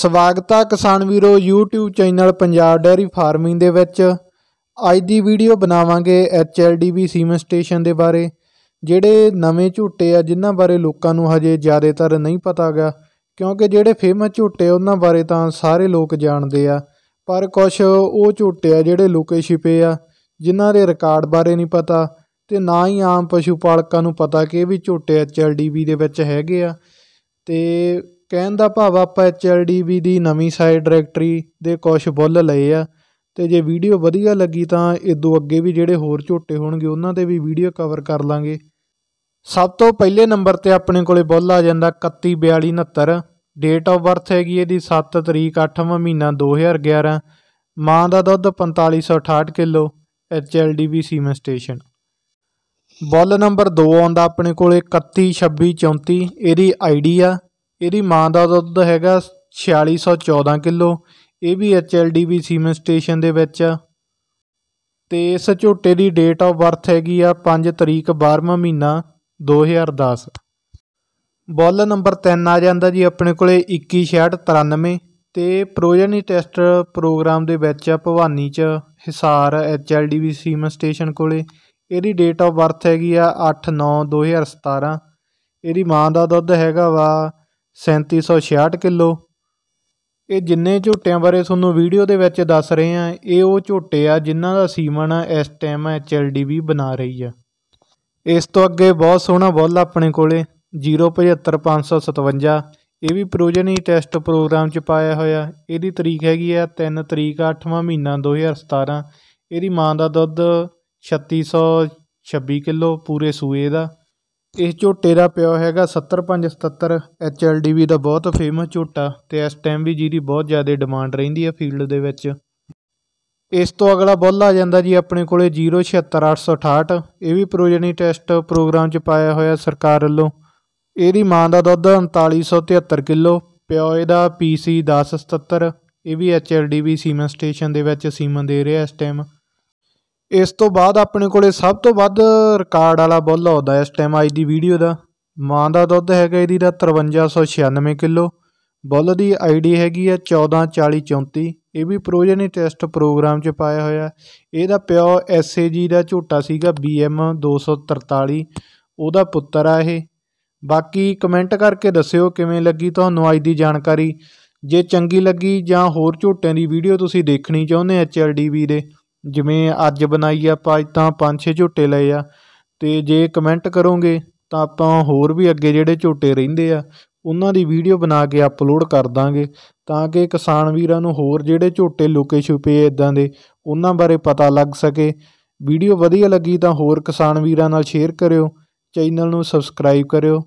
ਸਵਾਗਤ ਆ ਕਿਸਾਨ ਵੀਰੋ YouTube ਚੈਨਲ ਪੰਜਾਬ ਡੈਰੀ ਫਾਰਮਿੰਗ ਦੇ ਵਿੱਚ ਅੱਜ ਦੀ ਵੀਡੀਓ ਬਣਾਵਾਂਗੇ HLDB ਸੀਮਨ ਸਟੇਸ਼ਨ ਦੇ ਬਾਰੇ ਜਿਹੜੇ ਨਵੇਂ ਝੂਟੇ ਆ ਜਿਨ੍ਹਾਂ ਬਾਰੇ ਲੋਕਾਂ ਨੂੰ ਹਜੇ ਜ਼ਿਆਦਾਤਰ ਨਹੀਂ ਪਤਾ ਗਾ ਕਿਉਂਕਿ ਜਿਹੜੇ ਫੇਮਸ ਝੂਟੇ ਉਹਨਾਂ ਬਾਰੇ ਤਾਂ ਸਾਰੇ ਲੋਕ ਜਾਣਦੇ ਆ ਪਰ ਕੁਝ ਉਹ ਝੂਟੇ ਆ ਜਿਹੜੇ ਲੁਕੇ ਛਿਪੇ ਆ ਜਿਨ੍ਹਾਂ ਦੇ ਰਿਕਾਰਡ ਬਾਰੇ ਨਹੀਂ ਪਤਾ ਤੇ ਨਾ ਹੀ ਆਮ ਪਸ਼ੂ ਪਾਲਕਾਂ ਨੂੰ ਪਤਾ ਕਿ ਇਹ ਵੀ ਝੂਟੇ HLDB ਦੇ ਵਿੱਚ ਹੈਗੇ ਆ ਤੇ ਕਹਿਣ ਦਾ ਭਾਵ ਆਪਾਂ ਬੀ ਦੀ ਨਵੀਂ ਸਾਈਡ ਡਾਇਰੈਕਟਰੀ ਦੇ ਕੁਝ ਬੁੱਲ ਲਏ ਆ ਤੇ ਜੇ ਵੀਡੀਓ ਵਧੀਆ ਲੱਗੀ ਤਾਂ ਇਦੋਂ ਅੱਗੇ ਵੀ ਜਿਹੜੇ ਹੋਰ ਝੋਟੇ ਹੋਣਗੇ ਉਹਨਾਂ ਤੇ ਵੀ ਵੀਡੀਓ ਕਵਰ ਕਰ ਲਾਂਗੇ ਸਭ ਤੋਂ ਪਹਿਲੇ ਨੰਬਰ ਤੇ ਆਪਣੇ ਕੋਲੇ ਬੁੱਲ ਆ ਜਾਂਦਾ 314269 ਡੇਟ ਆਫ ਬਰਥ ਹੈਗੀ ਇਹਦੀ 7 ਤਰੀਕ 8ਵਾਂ ਮਹੀਨਾ 2011 ਮਾਂ ਦਾ ਦੁੱਧ 4568 kilo B semen station bull number 2 ਆਉਂਦਾ ਆਪਣੇ ਕੋਲੇ 312634 ਇਹਦੀ ਆਈਡੀ ਆ ਇਹਦੀ ਮਾਂ ਦਾ ਦੁੱਧ ਹੈਗਾ 4614 ਕਿਲੋ ਇਹ ਵੀ ਐਚਐਲਡੀਬੀ ਸੀਮਨ ਸਟੇਸ਼ਨ ਦੇ ਵਿੱਚ ਤੇ ਇਸ ਝੋਟੇ ਦੀ ਡੇਟ ਆਫ ਬਰਥ ਹੈਗੀ ਆ 5 ਤਰੀਕ 12ਵਾਂ ਮਹੀਨਾ 2010 ਬੁੱਲ ਨੰਬਰ 3 ਆ ਜਾਂਦਾ ਜੀ ਆਪਣੇ ਕੋਲੇ 216693 ਤੇ ਪ੍ਰੋਜਨੀ ਟੈਸਟ ਪ੍ਰੋਗਰਾਮ ਦੇ ਵਿੱਚ ਆ ਭਵਾਨੀ ਚ ਹਿਸਾਰ ਐਚਐਲਡੀਬੀ ਸੀਮਨ ਸਟੇਸ਼ਨ ਕੋਲੇ ਇਹਦੀ ਡੇਟ ਆਫ ਬਰਥ ਹੈਗੀ ਆ 8 9 2017 ਇਹਦੀ ਮਾਂ ਦਾ ਦੁੱਧ ਹੈਗਾ ਵਾ 3766 ਕਿਲੋ ਇਹ ਜਿੰਨੇ ਝੋਟਿਆਂ ਬਾਰੇ ਤੁਹਾਨੂੰ ਵੀਡੀਓ ਦੇ ਵਿੱਚ ਦੱਸ ਰਹੇ ਆ ਇਹ ਉਹ ਝੋਟੇ ਆ ਜਿਨ੍ਹਾਂ ਦਾ ਸੀਮਨ ਇਸ ਟਾਈਮ ਵੀ ਬਣਾ ਰਹੀ ਆ ਇਸ ਤੋਂ ਅੱਗੇ ਬਹੁਤ ਸੋਹਣਾ ਬੁੱਲ ਆਪਣੇ ਕੋਲੇ 075557 ਇਹ ਵੀ ਪ੍ਰੋਜਨੀ ਟੈਸਟ ਪ੍ਰੋਗਰਾਮ ਚ ਪਾਇਆ ਹੋਇਆ ਇਹਦੀ ਤਰੀਕ ਹੈਗੀ ਆ 3 ਤਰੀਕ 8ਵਾਂ ਮਹੀਨਾ 2017 ਇਹਦੀ ਮਾਂ ਦਾ ਦੁੱਧ 3626 ਕਿਲੋ ਪੂਰੇ ਸੂਏ ਦਾ ਇਹ ਝੋਟੇ ਦਾ ਪਿਓ ਹੈਗਾ 7577 HLDV ਦਾ ਬਹੁਤ ਫੇਮਸ ਝੋਟਾ ਤੇ ਇਸ ਟਾਈਮ ਵੀ ਜਿਹਦੀ ਬਹੁਤ ਜ਼ਿਆਦਾ ਡਿਮਾਂਡ ਰਹਿੰਦੀ ਹੈ ਫੀਲਡ ਦੇ ਵਿੱਚ ਇਸ ਤੋਂ ਅਗਲਾ ਬੁੱਲ ਆ ਜਾਂਦਾ ਜੀ ਆਪਣੇ ਕੋਲੇ 076868 ਇਹ ਵੀ ਪ੍ਰੋਜਨੀ ਟੈਸਟ ਪ੍ਰੋਗਰਾਮ 'ਚ ਪਾਇਆ ਹੋਇਆ ਸਰਕਾਰ ਵੱਲੋਂ ਇਹਦੀ ਮਾਂ ਦਾ ਦੁੱਧ 3973 ਕਿਲੋ ਪਿਓ ਇਹਦਾ PC 1077 ਇਹ ਵੀ HLDV ਸੀਮਨ ਸਟੇਸ਼ਨ ਦੇ ਵਿੱਚ ਸੀਮਨ ਦੇ ਰਿਹਾ ਇਸ ਟਾਈਮ ਇਸ ਤੋਂ ਬਾਅਦ ਆਪਣੇ ਕੋਲੇ ਸਭ ਤੋਂ ਵੱਧ ਰਿਕਾਰਡ ਵਾਲਾ ਬੁੱਲ ਆਉਦਾ ਇਸ ਟਾਈਮ ਅੱਜ ਦੀ ਵੀਡੀਓ ਦਾ ਮਾਂ ਦਾ ਦੁੱਧ ਹੈਗਾ ਇਹਦੀ ਦਾ 5396 ਕਿਲੋ ਬੁੱਲ ਦੀ ਆਈਡੀ ਹੈਗੀ ਆ 144034 ਇਹ ਵੀ ਪ੍ਰੋਜਨੀ ਟੈਸਟ ਪ੍ਰੋਗਰਾਮ 'ਚ ਪਾਇਆ ਹੋਇਆ ਇਹਦਾ ਪਿਓ ਐਸਏਜੀ ਦਾ ਝੋਟਾ ਸੀਗਾ ਬੀਐਮ 243 ਉਹਦਾ ਪੁੱਤਰ ਆ ਇਹ ਬਾਕੀ ਕਮੈਂਟ ਕਰਕੇ ਦੱਸਿਓ ਕਿਵੇਂ ਲੱਗੀ ਤੁਹਾਨੂੰ ਅੱਜ ਦੀ ਜਾਣਕਾਰੀ ਜੇ ਚੰਗੀ ਲੱਗੀ ਜਾਂ ਹੋਰ ਝੋਟਿਆਂ ਦੀ ਵੀਡੀਓ ਤੁਸੀਂ ਦੇਖਣੀ ਚਾਹੁੰਦੇ ਵੀ ਦੇ ਜਿਵੇਂ ਅੱਜ ਬਣਾਈ ਆ ਆਪਾਂ ਅੱਜ ਤਾਂ 5-6 ਝੋਟੇ ਲਏ ਆ ਤੇ ਜੇ ਕਮੈਂਟ ਕਰੋਗੇ ਤਾਂ ਆਪਾਂ ਹੋਰ ਵੀ ਅੱਗੇ ਜਿਹੜੇ ਝੋਟੇ ਰਹਿੰਦੇ ਆ ਉਹਨਾਂ ਦੀ ਵੀਡੀਓ ਬਣਾ ਕੇ ਅਪਲੋਡ ਕਰ ਦਾਂਗੇ ਤਾਂ ਕਿ ਕਿਸਾਨ ਵੀਰਾਂ ਨੂੰ ਹੋਰ ਜਿਹੜੇ ਝੋਟੇ ਲੁਕੇ ਛੁਪੇ ਇਦਾਂ ਦੇ ਉਹਨਾਂ ਬਾਰੇ ਪਤਾ ਲੱਗ ਸਕੇ ਵੀਡੀਓ ਵਧੀਆ ਲੱਗੀ ਤਾਂ ਹੋਰ ਕਿਸਾਨ ਵੀਰਾਂ ਨਾਲ ਸ਼ੇਅਰ ਕਰਿਓ ਚੈਨਲ ਨੂੰ ਸਬਸਕ੍ਰਾਈਬ ਕਰਿਓ